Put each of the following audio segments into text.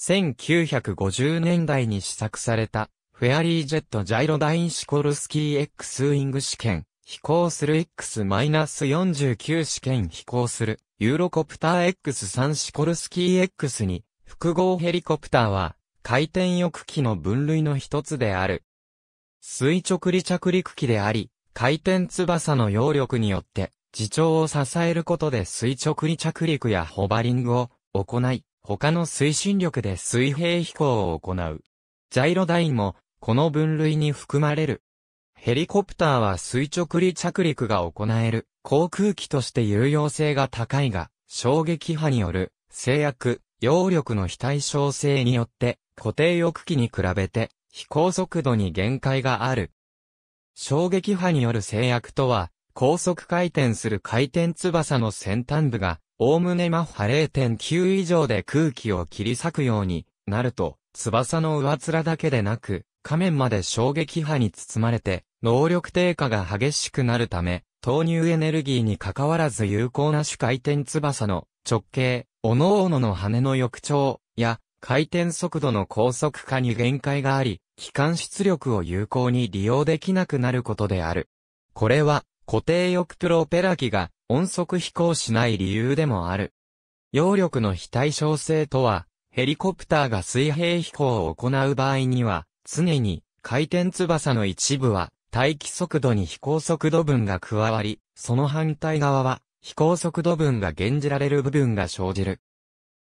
1950年代に試作された、フェアリージェットジャイロダインシコルスキー X ウィング試験、飛行する X-49 試験飛行する、ユーロコプター X3 シコルスキー X に、複合ヘリコプターは、回転翼機の分類の一つである。垂直離着陸機であり、回転翼の揚力によって、自重を支えることで垂直離着陸やホバリングを行い、他の推進力で水平飛行を行う。ジャイロダインも、この分類に含まれる。ヘリコプターは垂直離着陸が行える、航空機として有用性が高いが、衝撃波による、制約、揚力の非対称性によって、固定翼機に比べて、飛行速度に限界がある。衝撃波による制約とは、高速回転する回転翼の先端部がおおむねマッハ0.9以上で空気を切り裂くようになると、翼の上面だけでなく、仮面まで衝撃波に包まれて、能力低下が激しくなるため、投入エネルギーに関わらず有効な主回転翼の直径、おのおのの羽の翼長や回転速度の高速化に限界があり、機関出力を有効に利用できなくなることである。これは固定翼プロペラ機が音速飛行しない理由でもある。揚力の非対称性とは、ヘリコプターが水平飛行を行う場合には、常に回転翼の一部は待機速度に飛行速度分が加わり、その反対側は飛行速度分が減じられる部分が生じる。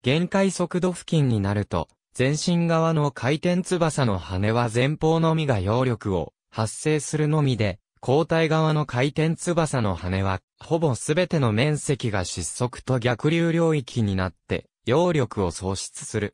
限界速度付近になると、前身側の回転翼の羽は前方のみが揚力を発生するのみで、交代側の回転翼の羽は、ほぼすべての面積が失速と逆流領域になって、揚力を喪失する。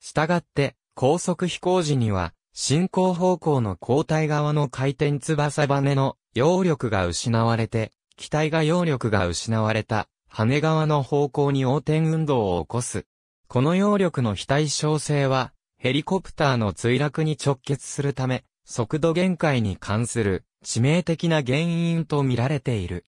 したがって、高速飛行時には、進行方向の交代側の回転翼羽の揚力が失われて、機体が揚力が失われた、羽側の方向に横転運動を起こす。この揚力の非対称性は、ヘリコプターの墜落に直結するため、速度限界に関する致命的な原因と見られている。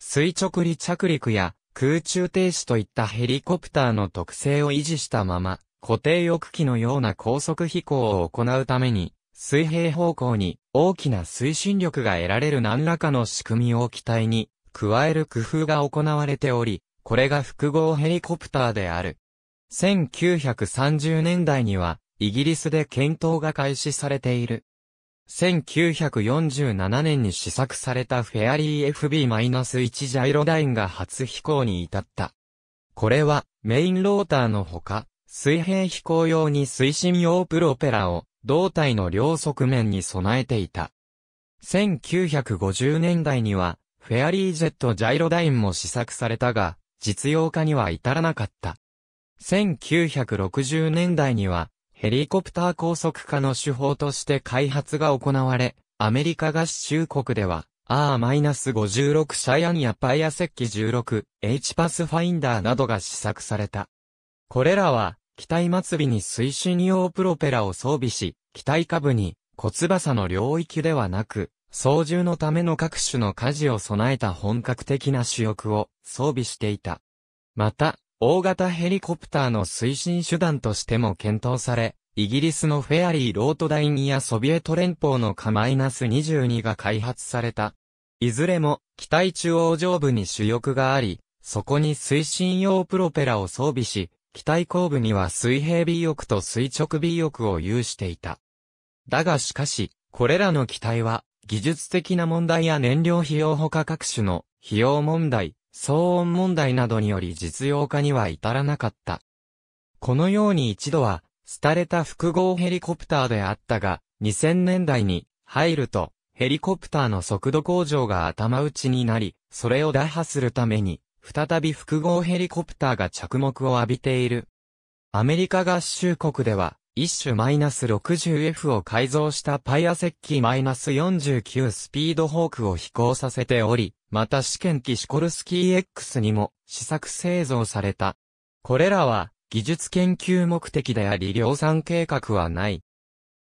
垂直離着陸や空中停止といったヘリコプターの特性を維持したまま、固定翼機のような高速飛行を行うために、水平方向に大きな推進力が得られる何らかの仕組みを機体に加える工夫が行われており、これが複合ヘリコプターである。1930年代には、イギリスで検討が開始されている。1947年に試作されたフェアリー FB-1 ジャイロダインが初飛行に至った。これは、メインローターのほか、水平飛行用に推進用プロペラを、胴体の両側面に備えていた。1950年代には、フェアリージェットジャイロダインも試作されたが、実用化には至らなかった。1960年代には、ヘリコプター高速化の手法として開発が行われ、アメリカ合衆国では、R-56 シャイアンやパイア石器16、H パスファインダーなどが試作された。これらは、機体末尾に推進用プロペラを装備し、機体下部に骨翼の領域ではなく、操縦のための各種の舵を備えた本格的な主翼を装備していた。また、大型ヘリコプターの推進手段としても検討され、イギリスのフェアリーロートダインやソビエト連邦のカマイナス22が開発された。いずれも、機体中央上部に主翼があり、そこに推進用プロペラを装備し、機体後部には水平尾翼と垂直尾翼を有していた。だがしかし、これらの機体は、技術的な問題や燃料費用ほか各種の費用問題、騒音問題などにより実用化には至らなかった。このように一度は、廃れた複合ヘリコプターであったが、2000年代に入ると、ヘリコプターの速度向上が頭打ちになり、それを打破するために、再び複合ヘリコプターが着目を浴びている。アメリカ合衆国では、一種 -60F を改造したパイア石器 -49 スピードホークを飛行させており、また試験機シコルスキー X にも試作製造された。これらは技術研究目的であり量産計画はない。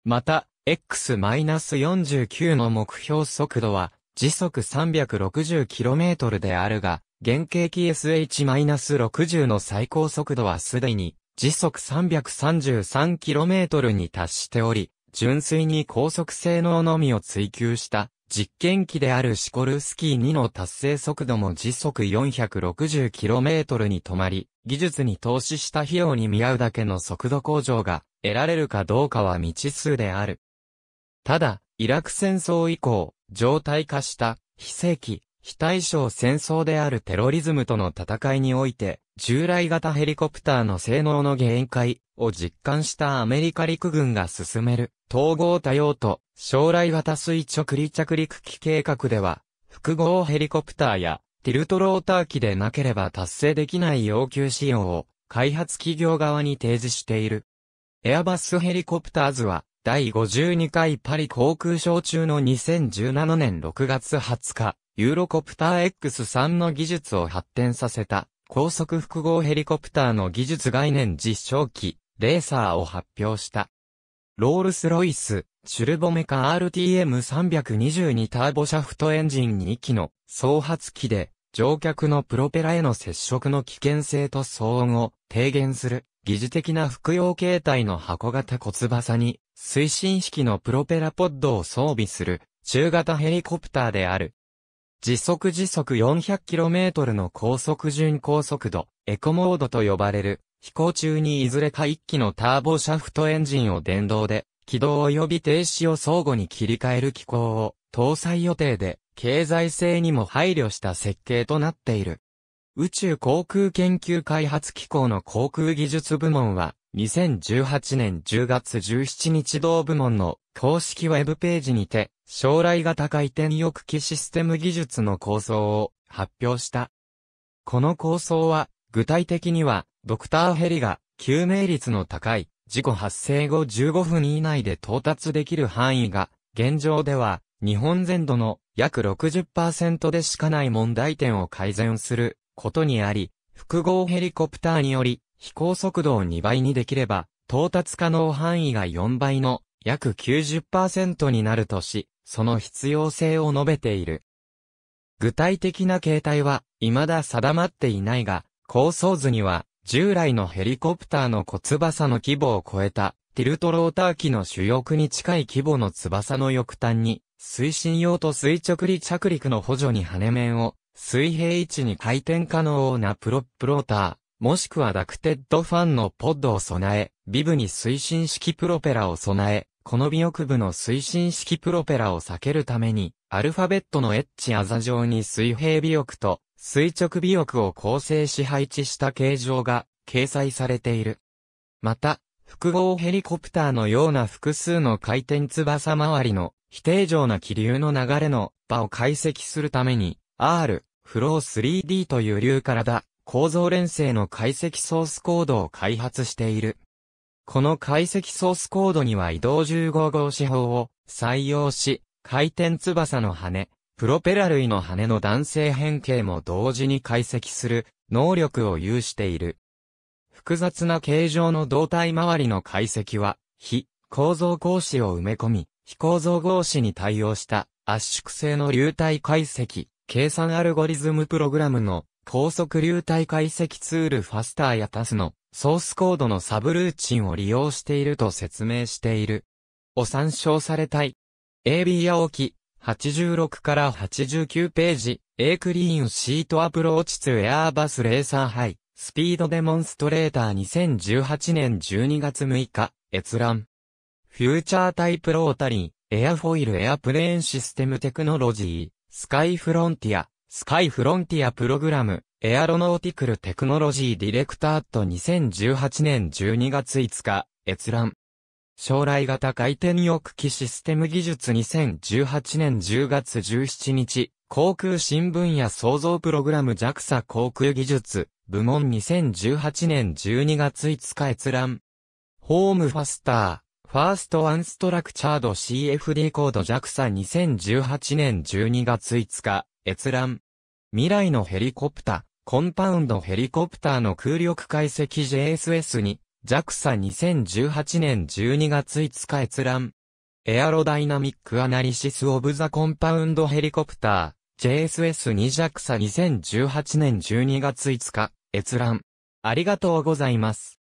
また、X-49 の目標速度は時速 360km であるが、原型機 SH-60 の最高速度はすでに時速 333km に達しており、純粋に高速性能のみを追求した実験機であるシコルスキー2の達成速度も時速 460km に止まり、技術に投資した費用に見合うだけの速度向上が得られるかどうかは未知数である。ただ、イラク戦争以降、常態化した非正規、非対称戦争であるテロリズムとの戦いにおいて、従来型ヘリコプターの性能の限界を実感したアメリカ陸軍が進める統合多用途将来型垂直離着陸機計画では、複合ヘリコプターやティルトローター機でなければ達成できない要求仕様を開発企業側に提示している。エアバスヘリコプターズは第52回パリ航空ショー中の2017年6月20日、ユーロコプター X3 の技術を発展させた、高速複合ヘリコプターの技術概念実証機、レーサーを発表した。ロールスロイス、シュルボメカ RTM322 ターボシャフトエンジン2機の創発機で、乗客のプロペラへの接触の危険性と騒音を低減する、疑似的な服用形態の箱型小翼に、推進式のプロペラポッドを装備する、中型ヘリコプターである。時速時速 400km の高速巡高速度、エコモードと呼ばれる、飛行中にいずれか1機のターボシャフトエンジンを電動で、軌道及び停止を相互に切り替える機構を搭載予定で、経済性にも配慮した設計となっている。宇宙航空研究開発機構の航空技術部門は、2018年10月17日同部門の公式ウェブページにて、将来型回転翼機システム技術の構想を発表した。この構想は、具体的には、ドクターヘリが救命率の高い、事故発生後15分以内で到達できる範囲が、現状では日本全土の約60%でしかない問題点を改善することにあり、複合ヘリコプターにより飛行速度を2倍にできれば、到達可能範囲が4倍の約90%になるとし、その必要性を述べている。具体的な形態は未だ定まっていないが、構想図には従来のヘリコプターの小翼の規模を超えたティルトローター機の主翼に近い規模の翼の翼端に推進用と垂直離着陸の補助に羽面を水平位置に回転可能なプロップローター、もしくはダクテッドファンのポッドを備え、ビブに推進式プロペラを備え、この尾翼部の推進式プロペラを避けるために、アルファベットのエッジあざ状に水平尾翼と垂直尾翼を構成し配置した形状が掲載されている。また、複合ヘリコプターのような複数の回転翼周りの非定常な気流の流れの場を解析するために、R、フロー 3D という流からだ、構造連成の解析ソースコードを開発している。この解析ソースコードには移動15号指法を採用し、回転翼の羽、プロペラ類の羽の弾性変形も同時に解析する能力を有している。複雑な形状の胴体周りの解析は、非構造格子を埋め込み、非構造合子に対応した圧縮性の流体解析、計算アルゴリズムプログラムの高速流体解析ツールファスターやタスのソースコードのサブルーチンを利用していると説明している。お参照されたい。AB 青木、86から89ページ、A クリーンシートアプローチツエアーバスレーサーハイ。スピードデモンストレーター2018年12月6日、閲覧。フューチャータイプロータリー、エアフォイルエアプレーンシステムテクノロジー、スカイフロンティア、スカイフロンティアプログラム、エアロノーティクルテクノロジーディレクターと2018年12月5日、閲覧。将来型回転翼機システム技術2018年10月17日、航空新聞や創造プログラム JAXA 航空技術、部門2018年12月5日閲覧。ホームファスター、ファーストアンストラクチャード CFD コード JAXA2018 年12月5日、閲覧。未来のヘリコプタ、ー、コンパウンドヘリコプターの空力解析 JSS に、JAXA2018 年12月5日閲覧。エアロダイナミックアナリシスオブザコンパウンドヘリコプター、JSS 2 JAXA2018 年12月5日、閲覧。ありがとうございます。